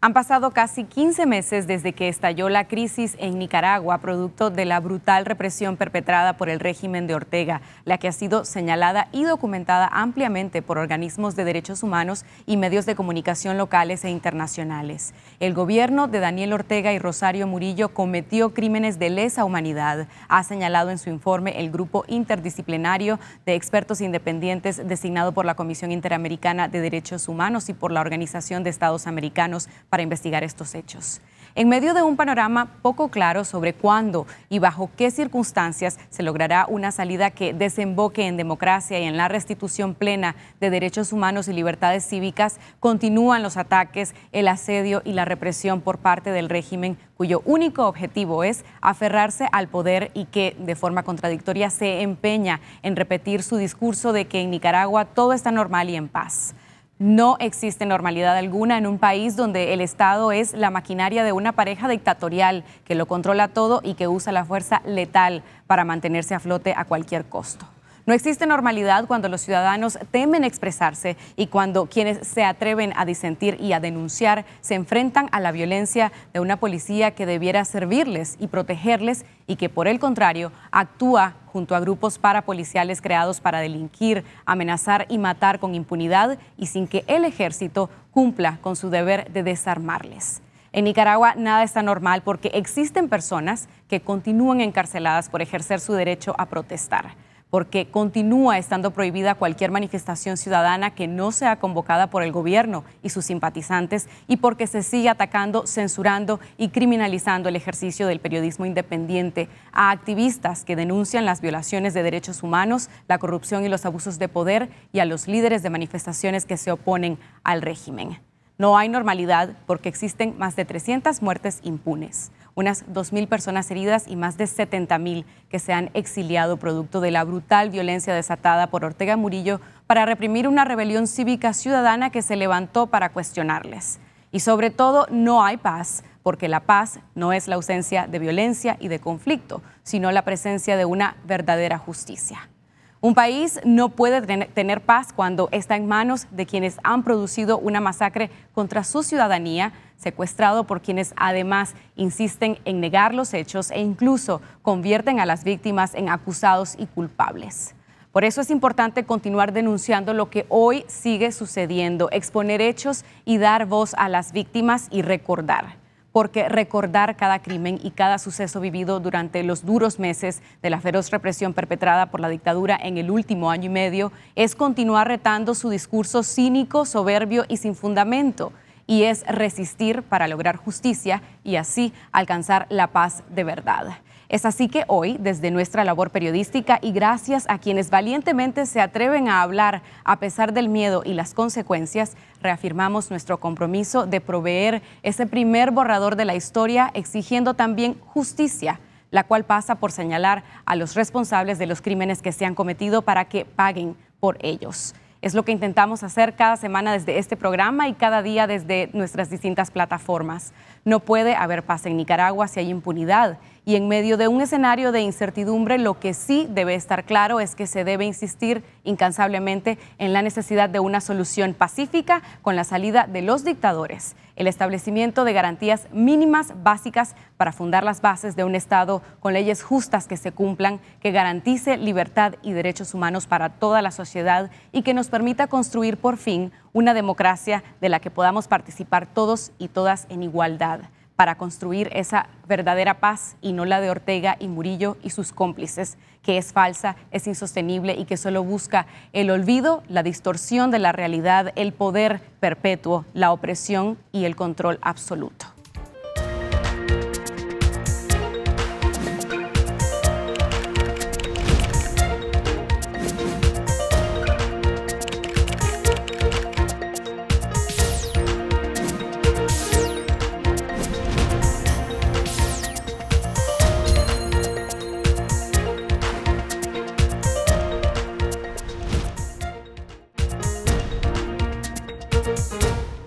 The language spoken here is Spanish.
Han pasado casi 15 meses desde que estalló la crisis en Nicaragua, producto de la brutal represión perpetrada por el régimen de Ortega, la que ha sido señalada y documentada ampliamente por organismos de derechos humanos y medios de comunicación locales e internacionales. El gobierno de Daniel Ortega y Rosario Murillo cometió crímenes de lesa humanidad, ha señalado en su informe el grupo interdisciplinario de expertos independientes designado por la Comisión Interamericana de Derechos Humanos y por la Organización de Estados Americanos para investigar estos hechos. En medio de un panorama poco claro sobre cuándo y bajo qué circunstancias se logrará una salida que desemboque en democracia y en la restitución plena de derechos humanos y libertades cívicas, continúan los ataques, el asedio y la represión por parte del régimen cuyo único objetivo es aferrarse al poder y que, de forma contradictoria, se empeña en repetir su discurso de que en Nicaragua todo está normal y en paz. No existe normalidad alguna en un país donde el Estado es la maquinaria de una pareja dictatorial que lo controla todo y que usa la fuerza letal para mantenerse a flote a cualquier costo. No existe normalidad cuando los ciudadanos temen expresarse y cuando quienes se atreven a disentir y a denunciar se enfrentan a la violencia de una policía que debiera servirles y protegerles y que por el contrario actúa junto a grupos parapoliciales creados para delinquir, amenazar y matar con impunidad y sin que el ejército cumpla con su deber de desarmarles. En Nicaragua nada está normal porque existen personas que continúan encarceladas por ejercer su derecho a protestar porque continúa estando prohibida cualquier manifestación ciudadana que no sea convocada por el gobierno y sus simpatizantes y porque se sigue atacando, censurando y criminalizando el ejercicio del periodismo independiente a activistas que denuncian las violaciones de derechos humanos, la corrupción y los abusos de poder y a los líderes de manifestaciones que se oponen al régimen. No hay normalidad porque existen más de 300 muertes impunes unas 2.000 personas heridas y más de 70.000 que se han exiliado producto de la brutal violencia desatada por Ortega Murillo para reprimir una rebelión cívica ciudadana que se levantó para cuestionarles. Y sobre todo, no hay paz, porque la paz no es la ausencia de violencia y de conflicto, sino la presencia de una verdadera justicia. Un país no puede tener paz cuando está en manos de quienes han producido una masacre contra su ciudadanía, secuestrado por quienes además insisten en negar los hechos e incluso convierten a las víctimas en acusados y culpables. Por eso es importante continuar denunciando lo que hoy sigue sucediendo, exponer hechos y dar voz a las víctimas y recordar porque recordar cada crimen y cada suceso vivido durante los duros meses de la feroz represión perpetrada por la dictadura en el último año y medio es continuar retando su discurso cínico, soberbio y sin fundamento, y es resistir para lograr justicia y así alcanzar la paz de verdad. Es así que hoy, desde nuestra labor periodística y gracias a quienes valientemente se atreven a hablar a pesar del miedo y las consecuencias, reafirmamos nuestro compromiso de proveer ese primer borrador de la historia, exigiendo también justicia la cual pasa por señalar a los responsables de los crímenes que se han cometido para que paguen por ellos. Es lo que intentamos hacer cada semana desde este programa y cada día desde nuestras distintas plataformas. No puede haber paz en Nicaragua si hay impunidad y en medio de un escenario de incertidumbre, lo que sí debe estar claro es que se debe insistir incansablemente en la necesidad de una solución pacífica con la salida de los dictadores, el establecimiento de garantías mínimas básicas para fundar las bases de un Estado con leyes justas que se cumplan, que garantice libertad y derechos humanos para toda la sociedad y que nos permita construir por fin una democracia de la que podamos participar todos y todas en igualdad para construir esa verdadera paz y no la de Ortega y Murillo y sus cómplices, que es falsa, es insostenible y que solo busca el olvido, la distorsión de la realidad, el poder perpetuo, la opresión y el control absoluto.